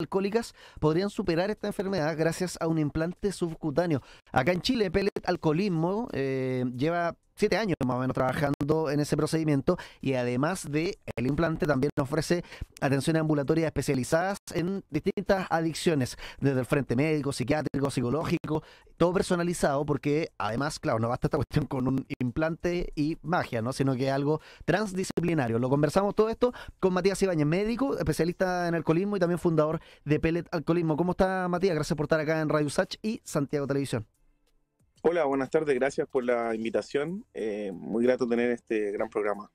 alcohólicas podrían superar esta enfermedad gracias a un implante subcutáneo. Acá en Chile, Pellet Alcoholismo eh, lleva siete años más o menos trabajando en ese procedimiento y además de el implante también ofrece atención ambulatoria especializadas en distintas adicciones, desde el frente médico, psiquiátrico, psicológico, todo personalizado porque además, claro, no basta esta cuestión con un implante y magia, ¿no? sino que es algo transdisciplinario. Lo conversamos todo esto con Matías Ibañez, médico, especialista en alcoholismo y también fundador de Pellet Alcoholismo. ¿Cómo está Matías? Gracias por estar acá en Radio Sach y Santiago Televisión. Hola, buenas tardes, gracias por la invitación. Eh, muy grato tener este gran programa.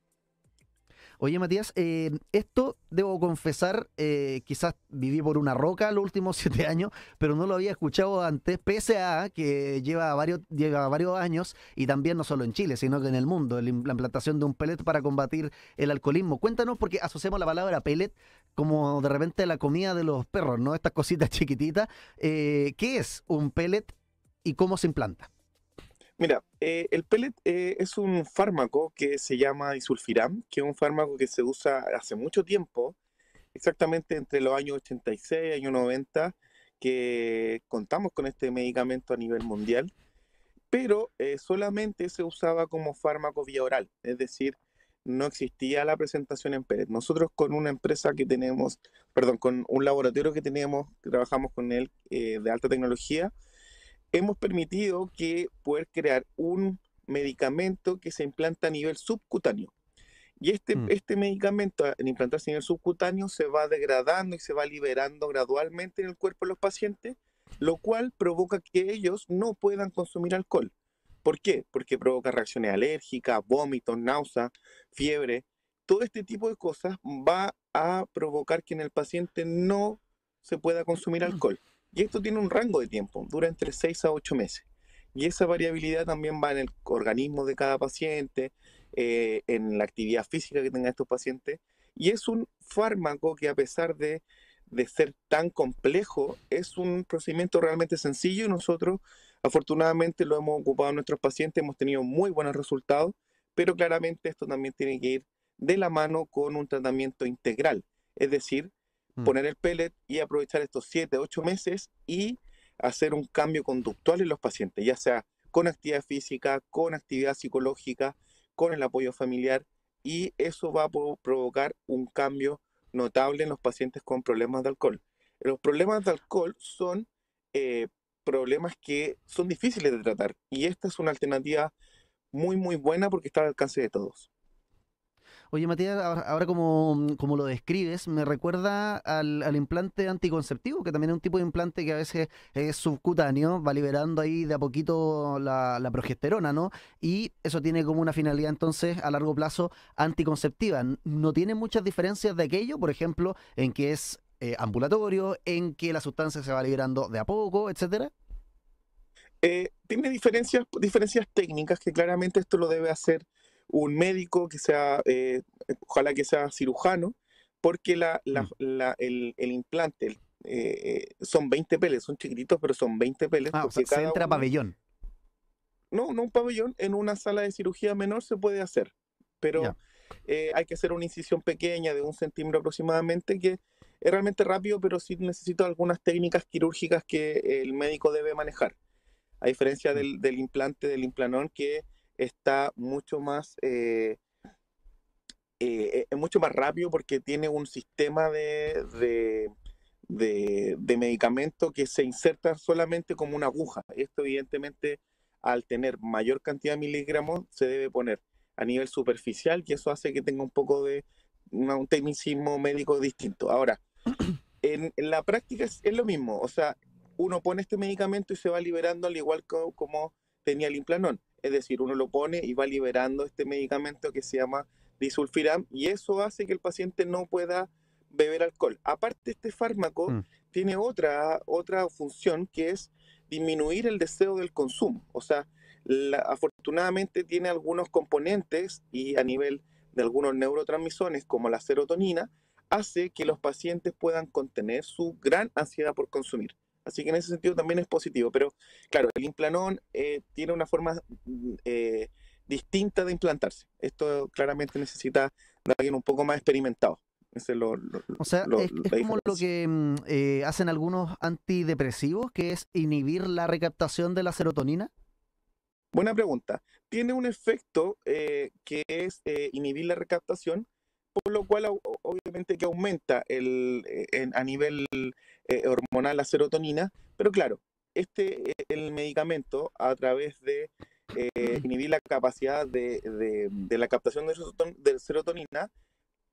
Oye, Matías, eh, esto debo confesar, eh, quizás viví por una roca los últimos siete años, pero no lo había escuchado antes, pese a que lleva varios, lleva varios años y también no solo en Chile, sino que en el mundo, la implantación de un pellet para combatir el alcoholismo. Cuéntanos, porque asociamos la palabra pellet como de repente la comida de los perros, ¿no? Estas cositas chiquititas. ¿Qué es un pellet y cómo se implanta? Mira, eh, el pellet eh, es un fármaco que se llama disulfiram, que es un fármaco que se usa hace mucho tiempo, exactamente entre los años 86 y años 90, que contamos con este medicamento a nivel mundial, pero eh, solamente se usaba como fármaco vía oral, es decir, no existía la presentación en pellet. Nosotros con una empresa que tenemos, perdón, con un laboratorio que tenemos, trabajamos con él de alta tecnología, hemos permitido que poder crear un medicamento que se implanta a nivel subcutáneo. Y este, mm. este medicamento, al implantarse en nivel subcutáneo, se va degradando y se va liberando gradualmente en el cuerpo de los pacientes, lo cual provoca que ellos no puedan consumir alcohol. ¿Por qué? Porque provoca reacciones alérgicas, vómitos, náuseas, fiebre. Todo este tipo de cosas va a provocar que en el paciente no se pueda consumir mm. alcohol. Y esto tiene un rango de tiempo, dura entre 6 a 8 meses. Y esa variabilidad también va en el organismo de cada paciente, eh, en la actividad física que tengan estos pacientes. Y es un fármaco que a pesar de, ser tan complejo, es un procedimiento realmente sencillo y nosotros afortunadamente lo hemos ocupado a nuestros pacientes, hemos tenido muy buenos resultados, pero claramente esto también tiene que ir de la mano con un tratamiento integral, es decir, Mm. poner el pellet y aprovechar estos 7, 8 meses y hacer un cambio conductual en los pacientes, ya sea con actividad física, con actividad psicológica, con el apoyo familiar y eso va a provocar un cambio notable en los pacientes con problemas de alcohol. Los problemas de alcohol son eh, problemas que son difíciles de tratar y esta es una alternativa muy, muy buena porque está al alcance de todos. Oye, Matías, ahora, mm, como, lo describes, me recuerda al, implante anticonceptivo, que también es un tipo de implante que a veces es subcutáneo, va liberando ahí de a poquito la, progesterona, ¿no? Y eso tiene como una finalidad entonces a largo plazo anticonceptiva. No tiene muchas diferencias de aquello, por ejemplo, en que es eh, ambulatorio, en que la sustancia se va liberando de a poco, etcétera? Eh, tiene diferencias, diferencias técnicas que claramente esto lo debe hacer un médico que sea, eh, ojalá que sea cirujano, porque la, mm. el, implante eh, eh, son 20 peles, son chiquititos, pero son 20 peles. Ah, entra pabellón. No, no un pabellón, en una sala de cirugía menor se puede hacer, pero hay que hacer una incisión pequeña de un centímetro aproximadamente, que es realmente rápido, pero sí necesito algunas técnicas quirúrgicas que el médico debe manejar, a diferencia mm. del, del implante, del implanón, que está mucho más, eh, eh, es mucho más rápido porque tiene un sistema de, de, medicamento que se inserta solamente como una aguja. Esto evidentemente al tener mayor cantidad de miligramos se debe poner a nivel superficial y eso hace que tenga un poco de un tecnicismo médico distinto. Ahora, en, la práctica es, lo mismo, o sea, uno pone este medicamento y se va liberando al igual que, como tenía el implanón es decir, uno lo pone y va liberando este medicamento que se llama disulfiram y eso hace que el paciente no pueda beber alcohol. Aparte, este fármaco mm. tiene otra, otra función que es disminuir el deseo del consumo. O sea, afortunadamente tiene algunos componentes y a nivel de algunos neurotransmisores como la serotonina, hace que los pacientes puedan contener su gran ansiedad por consumir. Así que en ese sentido también es positivo. Pero claro, el implanón eh, tiene una forma mm, eh, distinta de implantarse. Esto claramente necesita de alguien un poco más experimentado. o sea, es, como lo que mm, eh, hacen algunos antidepresivos, que es inhibir la recaptación de la serotonina. Buena pregunta. Tiene un efecto que es inhibir la recaptación, por lo cual obviamente que aumenta el, a nivel eh, hormonal, la serotonina, pero claro, este, eh, el medicamento a través de eh, inhibir la capacidad de, la captación de, serotonina,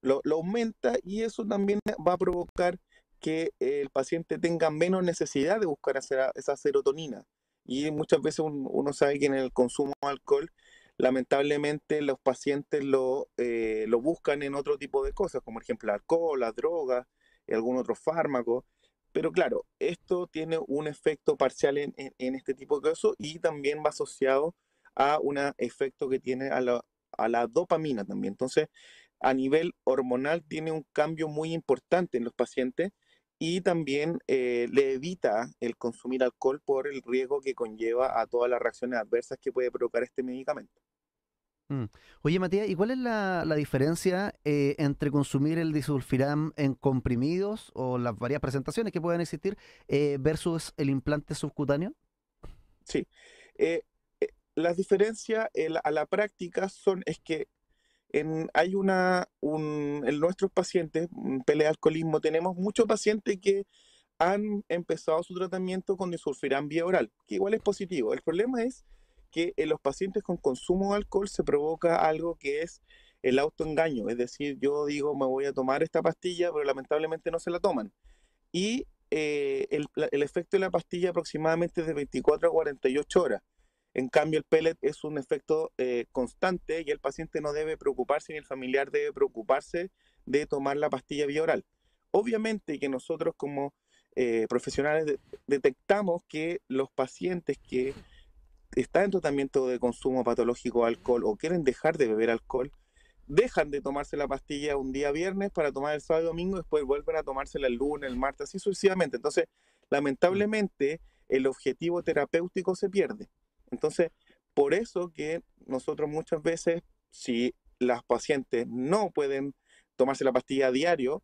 lo, aumenta y eso también va a provocar que el paciente tenga menos necesidad de buscar esa serotonina. Y muchas veces uno sabe que en el consumo de alcohol, lamentablemente los pacientes lo, buscan en otro tipo de cosas, como por ejemplo alcohol, las drogas, algún otro fármaco. Pero claro, esto tiene un efecto parcial en, este tipo de casos y también va asociado a un efecto que tiene a la, dopamina también. Entonces, a nivel hormonal tiene un cambio muy importante en los pacientes y también eh, le evita el consumir alcohol por el riesgo que conlleva a todas las reacciones adversas que puede provocar este medicamento. Mm. Oye, Matías, ¿y cuál es la, diferencia eh, entre consumir el disulfiram en comprimidos o las varias presentaciones que puedan existir eh, versus el implante subcutáneo? Sí. Eh, la las diferencias a la práctica son es que en, hay una, un, en nuestros pacientes, mm, pelea alcoholismo, tenemos muchos pacientes que han empezado su tratamiento con disulfiram vía oral, que igual es positivo. El problema es que en los pacientes con consumo de alcohol se provoca algo que es el autoengaño, es decir, yo digo me voy a tomar esta pastilla, pero lamentablemente no se la toman. Y eh, el, efecto de la pastilla aproximadamente es de 24 a 48 horas. En cambio, el pellet es un efecto eh, constante y el paciente no debe preocuparse ni el familiar debe preocuparse de tomar la pastilla vía oral. Obviamente que nosotros como eh, profesionales detectamos que los pacientes que está en tratamiento de consumo patológico de alcohol o quieren dejar de beber alcohol, dejan de tomarse la pastilla un día viernes para tomar el sábado y domingo, después vuelven a tomársela el lunes, el martes, así sucesivamente. Entonces, lamentablemente, el objetivo terapéutico se pierde. Entonces, por eso que nosotros muchas veces, si las pacientes no pueden tomarse la pastilla a diario,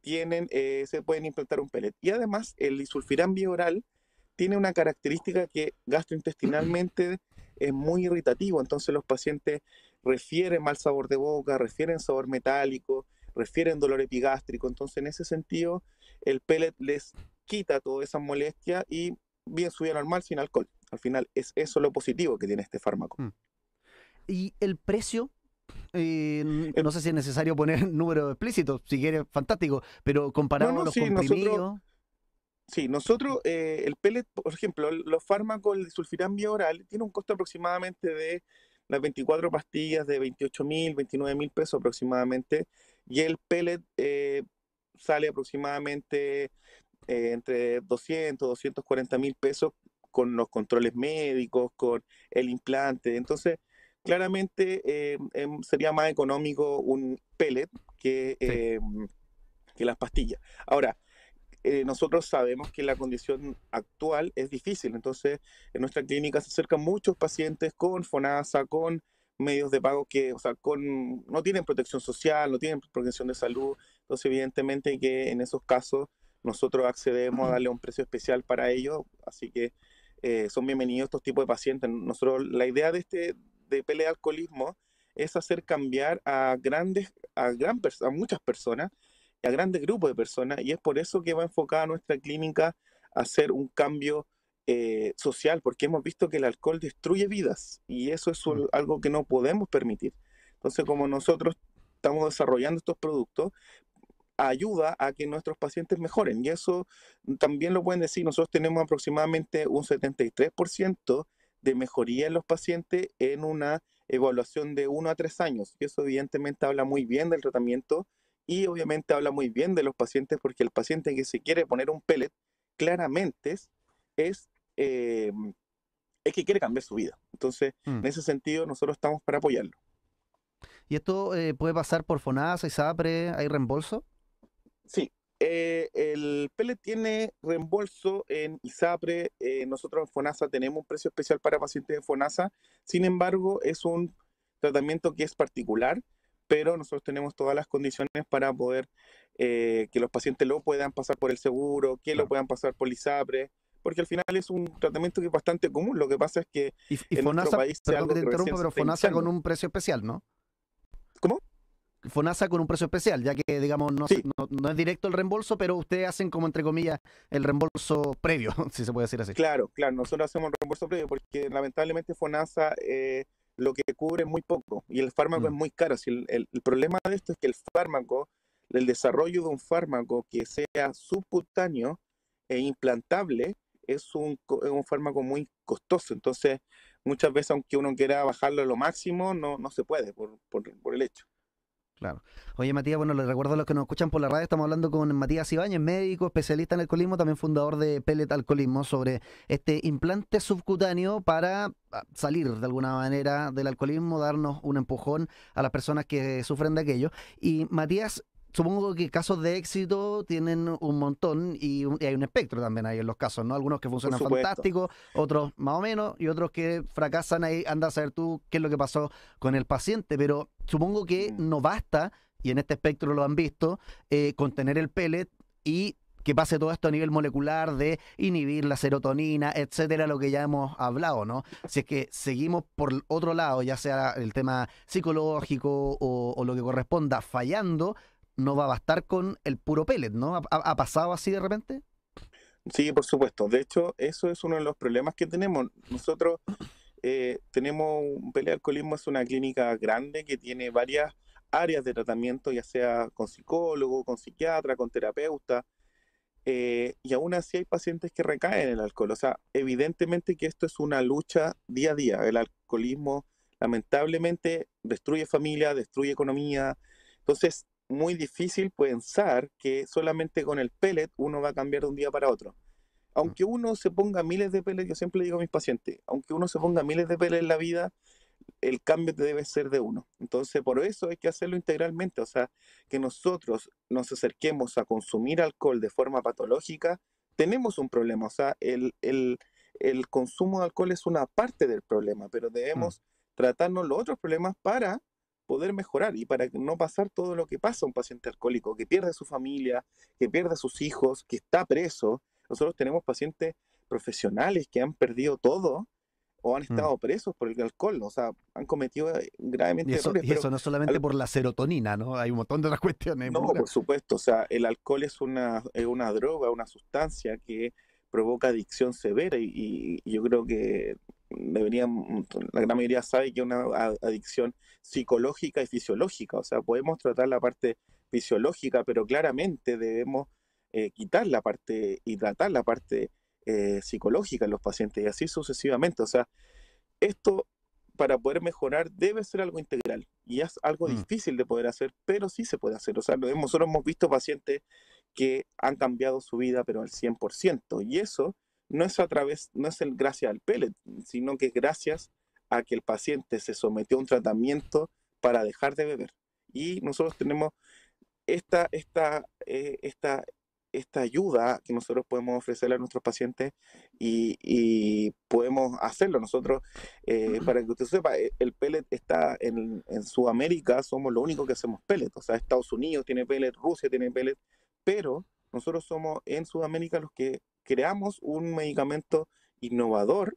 tienen, eh, se pueden implantar un pellet. Y además, el disulfirán bioral oral tiene una característica que gastrointestinalmente es muy irritativo, entonces los pacientes refieren mal sabor de boca, refieren sabor metálico, refieren dolor epigástrico, entonces en ese sentido el pellet les quita toda esa molestia y bien su vida normal sin alcohol. Al final es eso lo positivo que tiene este fármaco. Mm. ¿Y el precio? Eh, no sé si es necesario poner números explícitos, si quiere fantástico, pero comparado los Sí, nosotros, eh, el pellet, por ejemplo, los fármacos, el sulfirán vía oral, tiene un costo aproximadamente de las 24 pastillas de 28 mil, 29 mil pesos aproximadamente, y el pellet eh, sale aproximadamente eh, entre 200, 240 mil pesos con los controles médicos, con el implante. Entonces, claramente em, sería más económico un pellet que, em, que las pastillas. Ahora, eh, nosotros sabemos que la condición actual es difícil. Entonces, en nuestra clínica se acercan muchos pacientes con FONASA, con medios de pago que, o sea, con, no tienen protección social, no tienen protección de salud. Entonces, evidentemente que en esos casos nosotros accedemos a darle un precio especial para ellos. Así que eh, son bienvenidos estos tipos de pacientes. Nosotros, la idea de este, de pelea de alcoholismo, es hacer cambiar a grandes, a, gran, a muchas personas a grandes grupos de personas y es por eso que va enfocada nuestra clínica a hacer un cambio eh, social, porque hemos visto que el alcohol destruye vidas y eso es algo que no podemos permitir. Entonces, como nosotros estamos desarrollando estos productos, ayuda a que nuestros pacientes mejoren y eso también lo pueden decir, nosotros tenemos aproximadamente un 73% de mejoría en los pacientes en una evaluación de uno a tres años y eso evidentemente habla muy bien del tratamiento y obviamente habla muy bien de los pacientes porque el paciente que se quiere poner un pellet claramente es, es, eh, es que quiere cambiar su vida. Entonces, mm. en ese sentido, nosotros estamos para apoyarlo. ¿Y esto eh, puede pasar por FONASA, y ISAPRE, hay reembolso? Sí, eh, el pellet tiene reembolso en ISAPRE, nosotros en FONASA tenemos un precio especial para pacientes de FONASA, sin embargo, es un tratamiento que es particular, pero nosotros tenemos todas las condiciones para poder eh, que los pacientes lo puedan pasar por el seguro, que lo puedan pasar por ISAPRE, porque al final es un tratamiento que es bastante común. Lo que pasa es que en FONASA, te interrumpo, pero FONASA con un precio especial, ¿no? ¿Cómo? FONASA con un precio especial, ya que, digamos, no, es directo el reembolso, pero ustedes hacen como, entre comillas, el reembolso previo, si se puede decir así. Claro, claro, nosotros hacemos el reembolso previo, porque lamentablemente FONASA eh, lo que cubre muy poco y el fármaco es mm. muy caro. Si el, el, problema de esto es que el fármaco, el desarrollo de un fármaco que sea subcutáneo e implantable, es un, es un fármaco muy costoso. Entonces, muchas veces, aunque uno quiera bajarlo a lo máximo, no, no se puede por, por el hecho. Claro. Oye, Matías, bueno, les recuerdo a los que nos escuchan por la radio, estamos hablando con Matías Ibáñez, médico, especialista en alcoholismo, también fundador de Pellet Alcoholismo, sobre este implante subcutáneo para ah, salir de alguna manera del alcoholismo, darnos un empujón a las personas que sufren de aquello. Y Matías, supongo que casos de éxito tienen un montón y, hay un espectro también ahí en los casos, ¿no? Algunos que funcionan fantásticos, otros más o menos, y otros que fracasan ahí. Anda a saber tú qué es lo que pasó con el paciente, pero supongo que mm. no basta, y en este espectro lo han visto, eh, contener el pellet y que pase todo esto a nivel molecular de inhibir la serotonina, etcétera, lo que ya hemos hablado, ¿no? Si es que seguimos por otro lado, ya sea el tema psicológico o, o lo que corresponda, fallando, no va a bastar con el puro pellet, ¿no? ¿Ha, pasado así de repente? Sí, por supuesto. De hecho, eso es uno de los problemas que tenemos. Nosotros eh, tenemos un alcoholismo, es una clínica grande que tiene varias áreas de tratamiento, ya sea con psicólogo, con psiquiatra, con terapeuta. Eh, y aún así hay pacientes que recaen en el alcohol. O sea, evidentemente que esto es una lucha día a día. El alcoholismo lamentablemente destruye familia, destruye economía. Entonces, muy difícil pensar que solamente con el pellet uno va a cambiar de un día para otro. Aunque uno se ponga miles de pellets, yo siempre digo a mis pacientes, aunque uno se ponga miles de pellets en la vida, el cambio debe ser de uno. Entonces, por eso hay que hacerlo integralmente, o sea, que nosotros nos acerquemos a consumir alcohol de forma patológica, tenemos un problema, o sea, el, consumo de alcohol es una parte del problema, pero debemos mm. tratarnos los otros problemas para poder mejorar y para no pasar todo lo que pasa a un paciente alcohólico, que pierde su familia, que pierde sus hijos, que está preso. Nosotros tenemos pacientes profesionales que han perdido todo o han mm. estado presos por el alcohol, o sea, han cometido eh, gravemente errores. Y eso no solamente por la serotonina, ¿no? Hay un montón de otras cuestiones. No, por supuesto, o sea, el alcohol es una, es una droga, una sustancia que provoca adicción severa y, y, yo creo que deberían, mm, la gran mayoría sabe que es una adicción psicológica y fisiológica, o sea, podemos tratar la parte fisiológica, pero claramente debemos eh, quitar la parte y tratar la parte eh, psicológica en los pacientes y así sucesivamente, o sea, esto para poder mejorar debe ser algo integral y es algo mm. difícil de poder hacer, pero sí se puede hacer, o sea, nosotros hemos visto pacientes que han cambiado su vida pero al 100% y eso no es a través, no es el gracias al pellet, sino que es gracias a que el paciente se sometió a un tratamiento para dejar de beber. Y nosotros tenemos esta, esta, eh, esta, esta ayuda que nosotros podemos ofrecerle a nuestros pacientes y, podemos hacerlo. Nosotros, eh, para que usted sepa, eh, el pellet está en, en Sudamérica, somos lo único que hacemos pellet. O sea, Estados Unidos tiene pellet, Rusia tiene pellet, pero nosotros somos en Sudamérica los que creamos un medicamento innovador,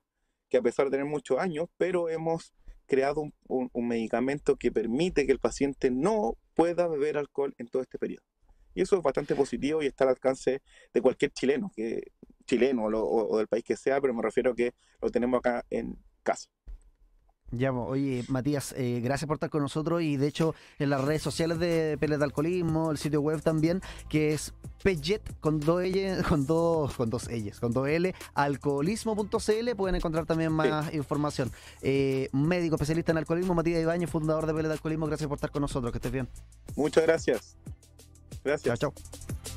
que a pesar de tener muchos años, pero hemos creado un, medicamento que permite que el paciente no pueda beber alcohol en todo este periodo. Y eso es bastante positivo y está al alcance de cualquier chileno, que, chileno o, o, del país que sea, pero me refiero a que lo tenemos acá en casa. Ya, oye, Matías, eh, gracias por estar con nosotros y de hecho en las redes sociales de Peles de Alcoholismo, el sitio web también, que es Pellet con dos L, con dos, con dos con dos L, alcoholismo.cl, pueden encontrar también más información. Eh, médico especialista en alcoholismo, Matías Ibañez, fundador de Peles de Alcoholismo, gracias por estar con nosotros, que estés bien. Muchas gracias. Gracias. Chao, chao.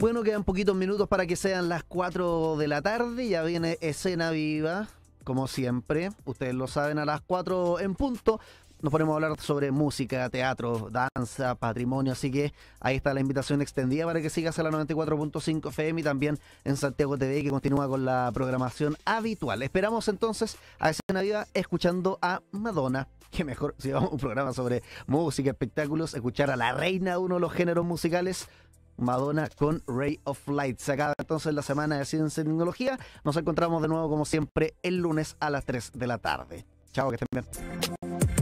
Bueno, quedan poquitos minutos para que sean las 4 de la tarde. Ya viene escena viva, como siempre. Ustedes lo saben, a las 4 en punto. Nos ponemos a hablar sobre música, teatro, danza, patrimonio. Así que ahí está la invitación extendida para que sigas a la 94.5 FM y también en Santiago TV, que continúa con la programación habitual. Esperamos entonces a escena viva escuchando a Madonna que mejor si vamos a un programa sobre música, espectáculos, escuchar a la reina de uno de los géneros musicales, Madonna con Ray of Light. Se acaba entonces la semana de ciencia y tecnología. Nos encontramos de nuevo como siempre el lunes a las 3 de la tarde. Chao, que estén bien.